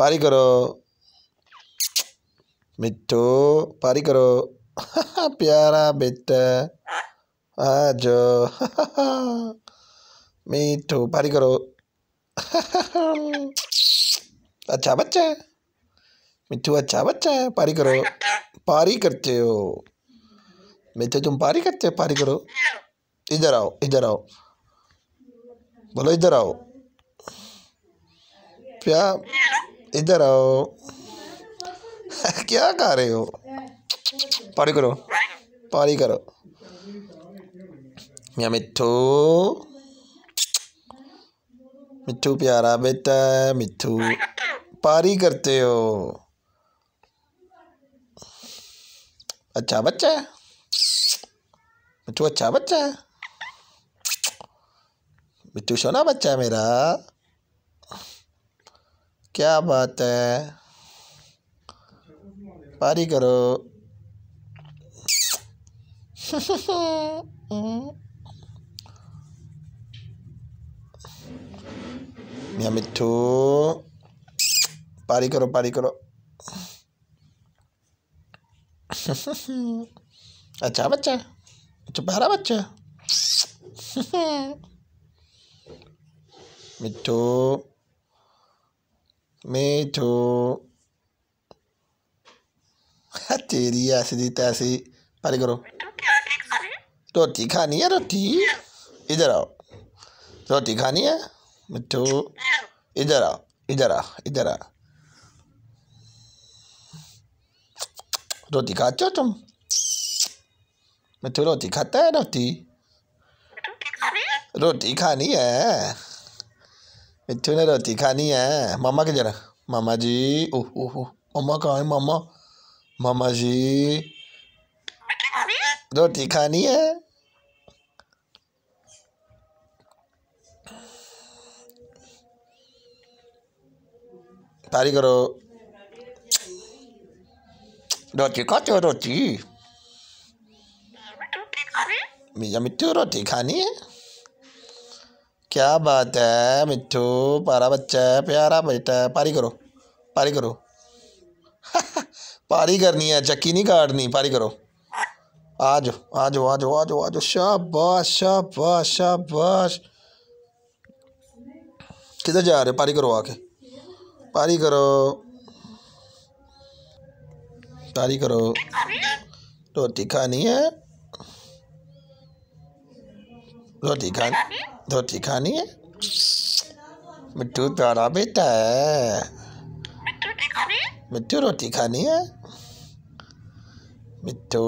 پاری کرو مٹھو پاری کرو پیارا بیٹا آ جاؤ میٹھو پاری کرو اچھا بچہ ہے مٹھو اچھا بچہ ہے پاری کرو پاری کرتے ہو مٹھو تم پاری کرتے ہو پاری کرو ادھر آؤ ادھر آؤ بولو ادھر آؤ پیا ادھر آؤ کیا کہا رہے ہو پاری کرو پاری کرو یا مٹھو مٹھو پیارا بیٹا ہے مٹھو پاری کرتے ہو اچھا بچہ ہے مٹھو اچھا بچہ ہے مٹھو سونا بچہ ہے میرا کیا بات ہے پاری کرو یا مٹھو پاری کرو پاری کرو اچھا بچہ اچھا پہرا بچہ مٹھو میٹھو تیری ایسی ایسی پاری کرو روٹی کھانی ہے روٹی ادھر آؤ روٹی کھانی ہے میٹھو ادھر آؤ ادھر آ ادھر آ روٹی کھاتے ہو تم روٹی کھاتا ہے روٹی روٹی کھانی ہے میٹھے نے روٹی کھانی ہے ماما کی جاما جی اوہ اوہ ماما ماما ماما جی روٹی کھانی ہے کرو روٹی کھاتے ہو روٹی مٹھو روٹی کھانی کیا بات ہے مٹھو پارا بچہ ہے پیارا بیٹا ہے پاری کرو پاری کرو پاری کرنی ہے چکی نہیں کاٹنی پاری کرو آ جاؤ آ جاؤ آ جاؤ آ جاؤ آج شاب شاباش شاباش کدھر جا رہے پاری کرو آ کے پاری کرو پاری کرو روٹی کھانی ہے روٹی کھانی دھوتی کھانی ہے مٹھو پیارا بیٹا ہے مٹھو روٹی کھانی ہے مٹھو